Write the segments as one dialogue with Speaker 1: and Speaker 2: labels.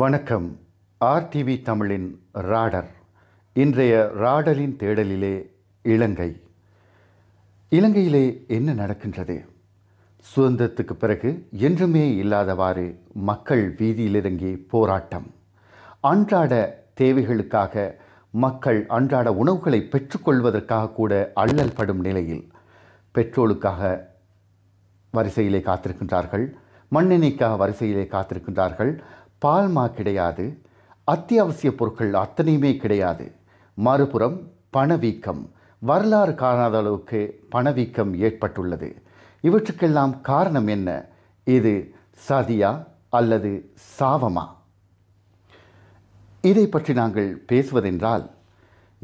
Speaker 1: வணக்கம் ஆர்டிவி தமிழின் ராடர் இன்றைய ராடலின் தேடலிலே இலங்கை இலங்கையிலே என்ன நடக்கின்றது சுதந்திரத்துக்கு பிறகு என்றுமே இல்லாதவாறு மக்கள் வீதியிலிறங்கி போராட்டம் அன்றாட தேவைகளுக்காக மக்கள் அன்றாட உணவுகளை பெற்றுக்கொள்வதற்காக கூட அல்லல் படும் நிலையில் பெட்ரோலுக்காக வரிசையிலே காத்திருக்கின்றார்கள் மண்ணெண்ணெய்க்காக வரிசையிலே காத்திருக்கின்றார்கள் பால்மா கிடையாது அத்தியாவசிய பொருட்கள் அத்தனையுமே கிடையாது மறுபுறம் பணவீக்கம் வரலாறு காணாத அளவுக்கு பணவீக்கம் ஏற்பட்டுள்ளது இவற்றுக்கெல்லாம் காரணம் என்ன இது சதியா அல்லது சாவமா இதை பற்றி நாங்கள் பேசுவதென்றால்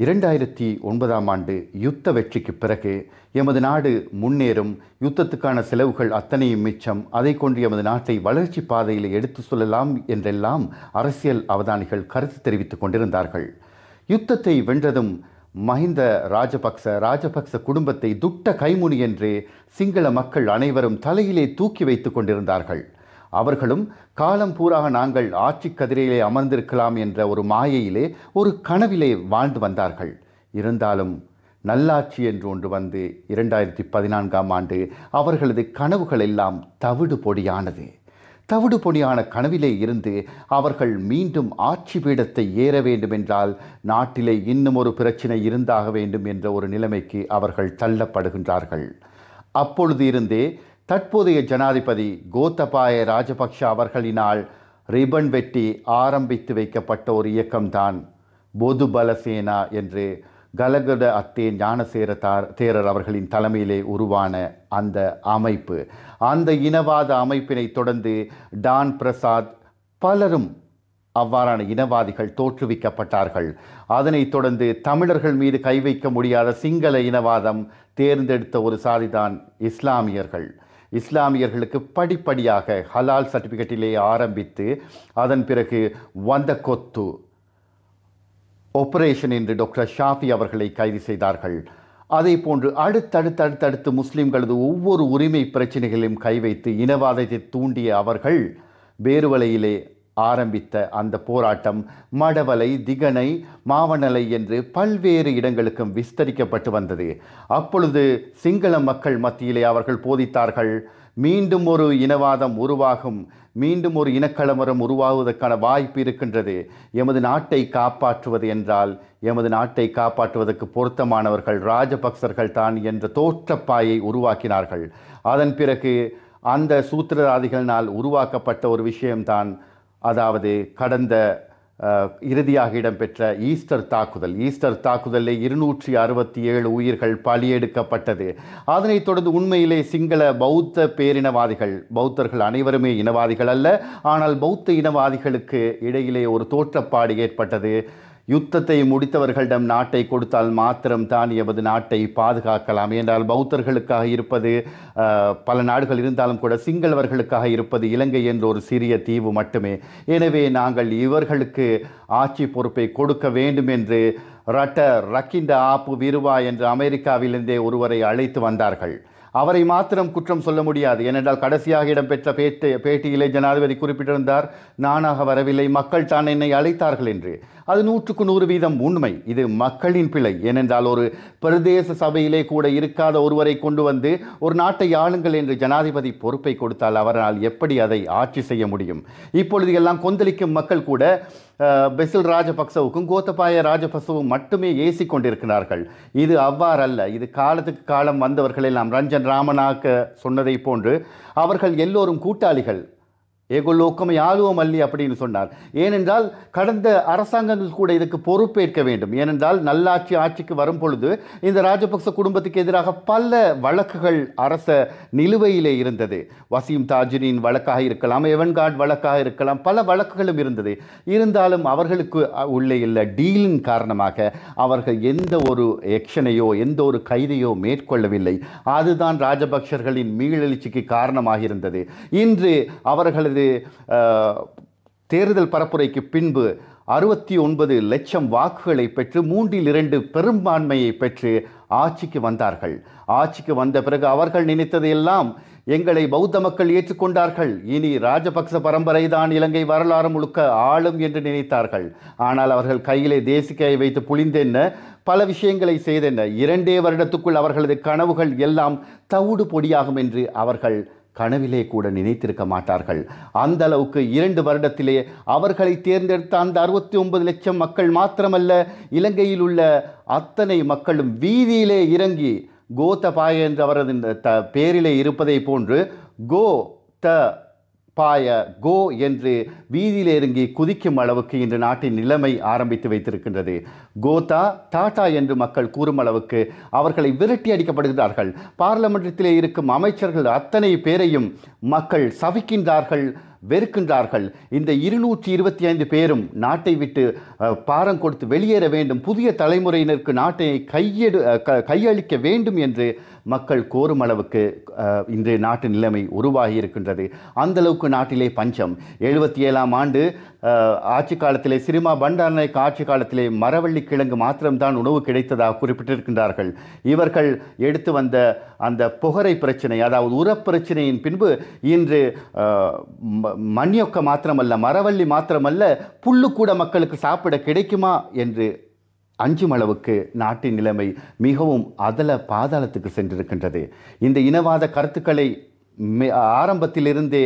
Speaker 1: இரண்டாயிரத்தி ஒன்பதாம் ஆண்டு யுத்த வெற்றிக்கு பிறகு எமது நாடு முன்னேறும் யுத்தத்துக்கான செலவுகள் அத்தனையும் மிச்சம் அதை கொண்டு எமது நாட்டை வளர்ச்சி பாதையில் எடுத்து சொல்லலாம் என்றெல்லாம் அரசியல் அவதானிகள் கருத்து தெரிவித்துக் கொண்டிருந்தார்கள் யுத்தத்தை வென்றதும் மஹிந்த ராஜபக்ச ராஜபக்ச குடும்பத்தை துட்ட கைமுனி என்று சிங்கள மக்கள் அனைவரும் தலையிலே தூக்கி வைத்துக் கொண்டிருந்தார்கள் அவர்களும் காலம் பூராக நாங்கள் ஆட்சி கதிரையிலே அமர்ந்திருக்கலாம் என்ற ஒரு மாயையிலே ஒரு கனவிலே வாழ்ந்து வந்தார்கள் இருந்தாலும் நல்லாட்சி என்று ஒன்று வந்து இரண்டாயிரத்தி பதினான்காம் ஆண்டு அவர்களது கனவுகள் எல்லாம் தவிடு பொடியானது தவிடு பொடியான கனவிலே இருந்து அவர்கள் மீண்டும் ஆட்சி பீடத்தை ஏற வேண்டும் என்றால் நாட்டிலே இன்னும் ஒரு பிரச்சனை இருந்தாக வேண்டும் என்ற ஒரு நிலைமைக்கு அவர்கள் தள்ளப்படுகின்றார்கள் அப்பொழுது இருந்தே தற்போதைய ஜனாதிபதி கோத்தபாய ராஜபக்ஷ அவர்களினால் ரிபன் வெட்டி ஆரம்பித்து வைக்கப்பட்ட ஒரு இயக்கம்தான் பொது பலசேனா என்று கலகட அத்தே ஞானசேர தார் தேரர் அவர்களின் தலைமையிலே உருவான அந்த அமைப்பு அந்த இனவாத அமைப்பினை தொடர்ந்து டான் பிரசாத் பலரும் அவ்வாறான இனவாதிகள் தோற்றுவிக்கப்பட்டார்கள் அதனைத் தொடர்ந்து தமிழர்கள் மீது கை வைக்க முடியாத சிங்கள இனவாதம் தேர்ந்தெடுத்த ஒரு சாதிதான் இஸ்லாமியர்கள் இஸ்லாமியர்களுக்கு படிப்படியாக ஹலால் சர்டிஃபிகேட்டிலே ஆரம்பித்து அதன் பிறகு வந்த கொத்து ஆபரேஷன் என்று டாக்டர் ஷாஃபி அவர்களை கைது செய்தார்கள் அதே போன்று அடுத்தடுத்து அடுத்தடுத்து முஸ்லீம்களது ஒவ்வொரு உரிமை பிரச்சனைகளையும் கை வைத்து இனவாதத்தை தூண்டிய அவர்கள் வேறுவலையிலே ஆரம்பித்த அந்த போராட்டம் மடவலை திகனை மாவனலை என்று பல்வேறு இடங்களுக்கும் விஸ்தரிக்கப்பட்டு வந்தது அப்பொழுது சிங்கள மக்கள் மத்தியிலே அவர்கள் போதித்தார்கள் மீண்டும் ஒரு இனவாதம் உருவாகும் மீண்டும் ஒரு இனக்கலவரம் உருவாகுவதற்கான வாய்ப்பு இருக்கின்றது எமது நாட்டை காப்பாற்றுவது என்றால் எமது நாட்டை காப்பாற்றுவதற்கு பொருத்தமானவர்கள் ராஜபக்சர்கள் தான் என்ற தோற்றப்பாயை உருவாக்கினார்கள் அதன் பிறகு அந்த சூத்திரதாதிகளினால் உருவாக்கப்பட்ட ஒரு விஷயம்தான் அதாவது கடந்த இறுதியாக இடம்பெற்ற ஈஸ்டர் தாக்குதல் ஈஸ்டர் தாக்குதலில் இருநூற்றி அறுபத்தி ஏழு உயிர்கள் பலியெடுக்கப்பட்டது அதனைத் தொடர்ந்து உண்மையிலே சிங்கள பௌத்த பேரினவாதிகள் பௌத்தர்கள் அனைவருமே இனவாதிகள் அல்ல ஆனால் பௌத்த இனவாதிகளுக்கு இடையிலே ஒரு தோற்றப்பாடு ஏற்பட்டது யுத்தத்தை முடித்தவர்களிடம் நாட்டை கொடுத்தால் மாத்திரம் தான் எமது நாட்டை பாதுகாக்கலாம் என்றால் பௌத்தர்களுக்காக இருப்பது பல நாடுகள் இருந்தாலும் கூட சிங்களவர்களுக்காக இருப்பது இலங்கை என்ற ஒரு சிறிய தீவு மட்டுமே எனவே நாங்கள் இவர்களுக்கு ஆட்சி பொறுப்பை கொடுக்க வேண்டும் என்று ரட்ட ரக்கிண்ட ஆப்பு விருவா என்று அமெரிக்காவிலிருந்தே ஒருவரை அழைத்து வந்தார்கள் அவரை மாத்திரம் குற்றம் சொல்ல முடியாது ஏனென்றால் கடைசியாக இடம்பெற்ற பேட்டு பேட்டியிலே ஜனாதிபதி குறிப்பிட்டிருந்தார் நானாக வரவில்லை மக்கள் தான் என்னை அழைத்தார்கள் என்று அது நூற்றுக்கு நூறு வீதம் உண்மை இது மக்களின் பிழை ஏனென்றால் ஒரு பிரதேச சபையிலே கூட இருக்காத ஒருவரை கொண்டு வந்து ஒரு நாட்டை ஆளுங்கள் என்று ஜனாதிபதி பொறுப்பை கொடுத்தால் அவரால் எப்படி அதை ஆட்சி செய்ய முடியும் இப்பொழுது எல்லாம் கொந்தளிக்கும் மக்கள் கூட பெசில் ராஜபக்சவுக்கும் கோத்தபாய ராஜபக்சவும் மட்டுமே ஏசி கொண்டிருக்கிறார்கள் இது அவ்வாறல்ல இது காலத்துக்கு காலம் வந்தவர்கள் எல்லாம் ரஞ்சன் ராமனாக்க சொன்னதை போன்று அவர்கள் எல்லோரும் கூட்டாளிகள் ஏகோலோக்கம் யாதுவும் அல்லி அப்படின்னு சொன்னார் ஏனென்றால் கடந்த அரசாங்கங்கள் கூட இதுக்கு பொறுப்பேற்க வேண்டும் ஏனென்றால் நல்லாட்சி ஆட்சிக்கு வரும் பொழுது இந்த ராஜபக்ச குடும்பத்துக்கு எதிராக பல வழக்குகள் அரச நிலுவையிலே இருந்தது வசீம் தாஜினின் வழக்காக இருக்கலாம் எவன்கார்ட் வழக்காக இருக்கலாம் பல வழக்குகளும் இருந்தது இருந்தாலும் அவர்களுக்கு உள்ளே இல்லை டீலின் காரணமாக அவர்கள் எந்த ஒரு எக்ஷனையோ எந்த ஒரு கைதையோ மேற்கொள்ளவில்லை அதுதான் ராஜபக்சர்களின் மீளெழுச்சிக்கு காரணமாக இருந்தது இன்று அவர்களது தனது தேர்தல் பரப்புரைக்கு பின்பு அறுபத்தி ஒன்பது லட்சம் வாக்குகளை பெற்று மூன்றில் இரண்டு பெரும்பான்மையை பெற்று ஆட்சிக்கு வந்தார்கள் ஆட்சிக்கு வந்த பிறகு அவர்கள் நினைத்ததையெல்லாம் எங்களை பௌத்த மக்கள் ஏற்றுக்கொண்டார்கள் இனி ராஜபக்ச பரம்பரை தான் இலங்கை வரலாறு முழுக்க ஆளும் என்று நினைத்தார்கள் ஆனால் அவர்கள் கையிலே தேசிக்கையை வைத்து புளிந்தென்ன பல விஷயங்களை செய்தென்ன இரண்டே வருடத்துக்குள் அவர்களது கனவுகள் எல்லாம் தவிடு பொடியாகும் என்று அவர்கள் கனவிலே கூட நினைத்திருக்க மாட்டார்கள் அந்த அளவுக்கு இரண்டு வருடத்திலே அவர்களை தேர்ந்தெடுத்த அந்த அறுபத்தி ஒன்பது லட்சம் மக்கள் மாத்திரமல்ல இலங்கையில் உள்ள அத்தனை மக்களும் வீதியிலே இறங்கி கோதபாய என்ற அவரது த பேரிலே இருப்பதை போன்று கோ த பாய கோ என்று வீதியில் இறங்கி குதிக்கும் அளவுக்கு இன்று நாட்டின் நிலைமை ஆரம்பித்து வைத்திருக்கின்றது கோதா டாடா என்று மக்கள் கூறும் அளவுக்கு அவர்களை விரட்டி அடிக்கப்படுகிறார்கள் பார்லமெண்டத்திலே இருக்கும் அமைச்சர்கள் அத்தனை பேரையும் மக்கள் சவிக்கின்றார்கள் வெறுக்கின்றார்கள் இந்த இருநூற்றி இருபத்தி ஐந்து பேரும் நாட்டை விட்டு பாரம் கொடுத்து வெளியேற வேண்டும் புதிய தலைமுறையினருக்கு நாட்டை கையெடு கையளிக்க வேண்டும் என்று மக்கள் கோரும் அளவுக்கு இன்று நாட்டு நிலைமை உருவாகி இருக்கின்றது அந்தளவுக்கு நாட்டிலே பஞ்சம் எழுபத்தி ஏழாம் ஆண்டு ஆட்சி காலத்திலே சிறுமா பண்டாரநாயக் ஆட்சி காலத்திலே மரவள்ளி கிழங்கு மாத்திரம்தான் உணவு கிடைத்ததாக குறிப்பிட்டிருக்கின்றார்கள் இவர்கள் எடுத்து வந்த அந்த புகரை பிரச்சனை அதாவது உரப்பிரச்சனையின் பின்பு இன்று மண்யொக்க மாத்திரமல்ல மரவள்ளி மாத்திரமல்ல புல்லு கூட மக்களுக்கு சாப்பிட கிடைக்குமா என்று அஞ்சும் அளவுக்கு நாட்டின் நிலைமை மிகவும் அதல பாதாளத்துக்கு சென்றிருக்கின்றது இந்த இனவாத கருத்துக்களை ஆரம்பத்திலிருந்தே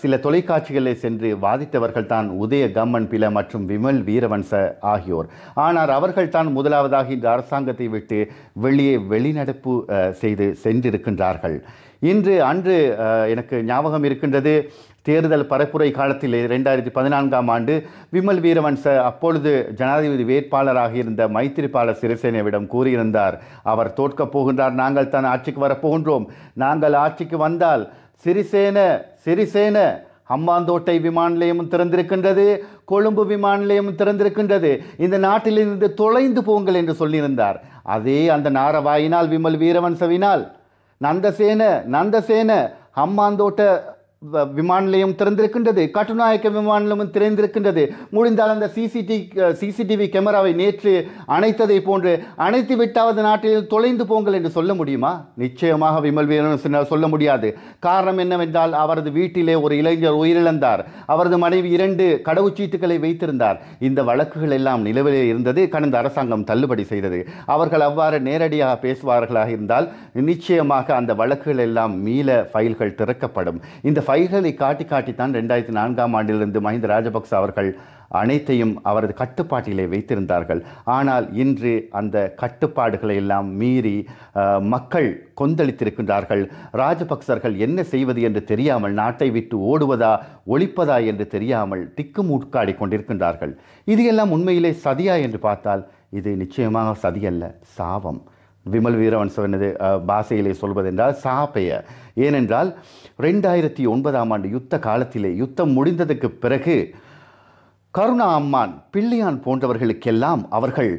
Speaker 1: சில தொலைக்காட்சிகளை சென்று வாதித்தவர்கள் தான் உதய கம்மன் பில மற்றும் விமல் வீரவன்ச ஆகியோர் ஆனால் அவர்கள் தான் முதலாவதாக இந்த அரசாங்கத்தை விட்டு வெளியே வெளிநடப்பு செய்து சென்றிருக்கின்றார்கள் இன்று அன்று எனக்கு ஞாபகம் இருக்கின்றது தேர்தல் பரப்புரை காலத்தில் ரெண்டாயிரத்தி பதினான்காம் ஆண்டு விமல் வீரவன்ச அப்பொழுது ஜனாதிபதி வேட்பாளராக இருந்த மைத்திரிபால சிறிசேனவிடம் கூறியிருந்தார் அவர் தோற்கப் போகின்றார் நாங்கள் தான் ஆட்சிக்கு வரப்போகின்றோம் நாங்கள் ஆட்சிக்கு வந்தால் சிறிசேன சிறிசேன அம்மாந்தோட்டை விமான நிலையமும் திறந்திருக்கின்றது கொழும்பு விமான நிலையமும் திறந்திருக்கின்றது இந்த நாட்டிலிருந்து தொலைந்து போங்கள் என்று சொல்லியிருந்தார் அதே அந்த நாரவாயினால் விமல் வீரவன்சவினால் නන්දසේන නන්දසේන හම්මාන්දෝට விமான நிலையம் திறந்திருக்கின்றது கட்டுநாயக்க விமான நிலையம் திறந்திருக்கின்றது முடிந்தால் அந்த சிசிடி சிசிடிவி கேமராவை நேற்று அணைத்ததை போன்று அணைத்து விட்டாவது நாட்டில் தொலைந்து போங்கள் என்று சொல்ல முடியுமா நிச்சயமாக விமல் வீரன் சொல்ல முடியாது காரணம் என்னவென்றால் அவரது வீட்டிலே ஒரு இளைஞர் உயிரிழந்தார் அவரது மனைவி இரண்டு கடவுச்சீட்டுகளை வைத்திருந்தார் இந்த வழக்குகள் எல்லாம் நிலவிலே இருந்தது கடந்த அரசாங்கம் தள்ளுபடி செய்தது அவர்கள் அவ்வாறு நேரடியாக பேசுவார்களாக இருந்தால் நிச்சயமாக அந்த வழக்குகள் எல்லாம் மீள ஃபைல்கள் திறக்கப்படும் இந்த ஃபைல்களை காட்டி காட்டித்தான் ரெண்டாயிரத்தி நான்காம் ஆண்டிலிருந்து மஹிந்த ராஜபக்ச அவர்கள் அனைத்தையும் அவரது கட்டுப்பாட்டிலே வைத்திருந்தார்கள் ஆனால் இன்று அந்த கட்டுப்பாடுகளை எல்லாம் மீறி மக்கள் கொந்தளித்திருக்கின்றார்கள் ராஜபக்சர்கள் என்ன செய்வது என்று தெரியாமல் நாட்டை விட்டு ஓடுவதா ஒழிப்பதா என்று தெரியாமல் திக்குமூட்காடி கொண்டிருக்கின்றார்கள் இது எல்லாம் உண்மையிலே சதியா என்று பார்த்தால் இது நிச்சயமாக சதியல்ல சாபம் விமல் வீரவன்சவனது பாஷையிலே சொல்வதென்றால் சாப்பைய ஏனென்றால் ரெண்டாயிரத்தி ஒன்பதாம் ஆண்டு யுத்த காலத்திலே யுத்தம் முடிந்ததுக்கு பிறகு கருணா அம்மான் பிள்ளையான் போன்றவர்களுக்கெல்லாம் அவர்கள்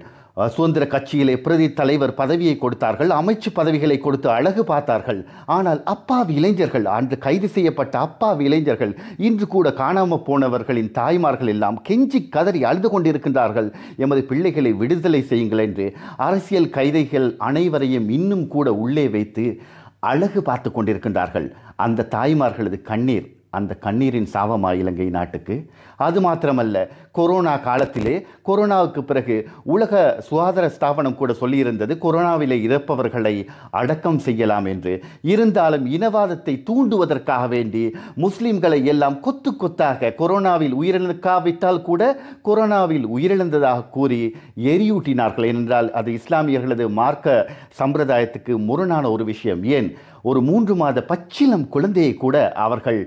Speaker 1: சுதந்திர கட்சியிலே பிரதி தலைவர் பதவியை கொடுத்தார்கள் அமைச்சு பதவிகளை கொடுத்து அழகு பார்த்தார்கள் ஆனால் அப்பாவி இளைஞர்கள் அன்று கைது செய்யப்பட்ட அப்பாவி இளைஞர்கள் இன்று கூட காணாமல் போனவர்களின் தாய்மார்கள் எல்லாம் கெஞ்சி கதறி அழுது கொண்டிருக்கின்றார்கள் எமது பிள்ளைகளை விடுதலை செய்யுங்கள் என்று அரசியல் கைதைகள் அனைவரையும் இன்னும் கூட உள்ளே வைத்து அழகு பார்த்து கொண்டிருக்கின்றார்கள் அந்த தாய்மார்களது கண்ணீர் அந்த கண்ணீரின் சாபமா இலங்கை நாட்டுக்கு அது மாத்திரமல்ல கொரோனா காலத்திலே கொரோனாவுக்கு பிறகு உலக சுகாதார ஸ்தாபனம் கூட சொல்லியிருந்தது கொரோனாவிலே இறப்பவர்களை அடக்கம் செய்யலாம் என்று இருந்தாலும் இனவாதத்தை தூண்டுவதற்காக வேண்டி முஸ்லிம்களை எல்லாம் கொத்து கொத்தாக கொரோனாவில் உயிரிழக்காவிட்டால் கூட கொரோனாவில் உயிரிழந்ததாக கூறி எரியூட்டினார்கள் என்றால் அது இஸ்லாமியர்களது மார்க்க சம்பிரதாயத்துக்கு முரணான ஒரு விஷயம் ஏன் ஒரு மூன்று மாத பச்சிலம் குழந்தையை கூட அவர்கள்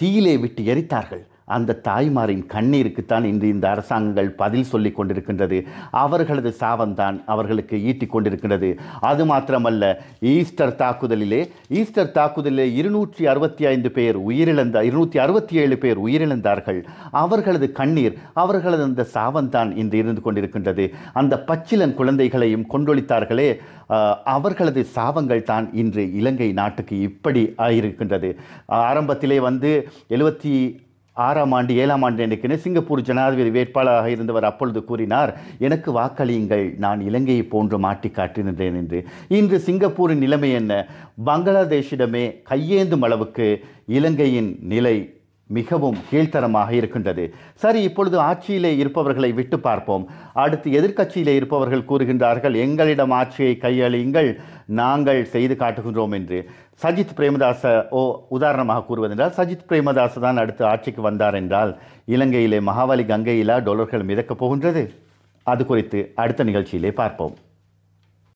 Speaker 1: தீயிலே விட்டு எரித்தார்கள் அந்த தாய்மாரின் கண்ணீருக்குத்தான் இன்று இந்த அரசாங்கங்கள் பதில் சொல்லி கொண்டிருக்கின்றது அவர்களது சாவந்தான் அவர்களுக்கு ஈட்டி கொண்டிருக்கின்றது அது மாத்திரமல்ல ஈஸ்டர் தாக்குதலிலே ஈஸ்டர் தாக்குதலிலே இருநூற்றி அறுபத்தி ஐந்து பேர் உயிரிழந்த இருநூற்றி அறுபத்தி ஏழு பேர் உயிரிழந்தார்கள் அவர்களது கண்ணீர் அவர்களது அந்த சாவந்தான் இன்று இருந்து கொண்டிருக்கின்றது அந்த பச்சிலன் குழந்தைகளையும் கொண்டொழித்தார்களே அவர்களது சாவங்கள் தான் இன்று இலங்கை நாட்டுக்கு இப்படி ஆகியிருக்கின்றது ஆரம்பத்திலே வந்து எழுபத்தி ஆறாம் ஆண்டு ஏழாம் ஆண்டு நினைக்கிறேன் சிங்கப்பூர் ஜனாதிபதி வேட்பாளராக இருந்தவர் அப்பொழுது கூறினார் எனக்கு வாக்களியுங்கள் நான் இலங்கையை போன்று மாட்டி காட்டியிருந்தேன் என்று இன்று சிங்கப்பூரின் நிலைமை என்ன பங்களாதேஷிடமே கையேந்தும் அளவுக்கு இலங்கையின் நிலை மிகவும் கீழ்த்தரமாக இருக்கின்றது சரி இப்பொழுது ஆட்சியிலே இருப்பவர்களை விட்டு பார்ப்போம் அடுத்து எதிர்க்கட்சியிலே இருப்பவர்கள் கூறுகின்றார்கள் எங்களிடம் ஆட்சியை கையளியுங்கள் நாங்கள் செய்து காட்டுகின்றோம் என்று சஜித் பிரேமதாச ஓ உதாரணமாக கூறுவதென்றால் சஜித் பிரேமதாச தான் அடுத்து ஆட்சிக்கு வந்தார் என்றால் இலங்கையிலே மகாவலி கங்கையிலா டொலர்கள் மிதக்கப் போகின்றது அது குறித்து அடுத்த நிகழ்ச்சியிலே பார்ப்போம்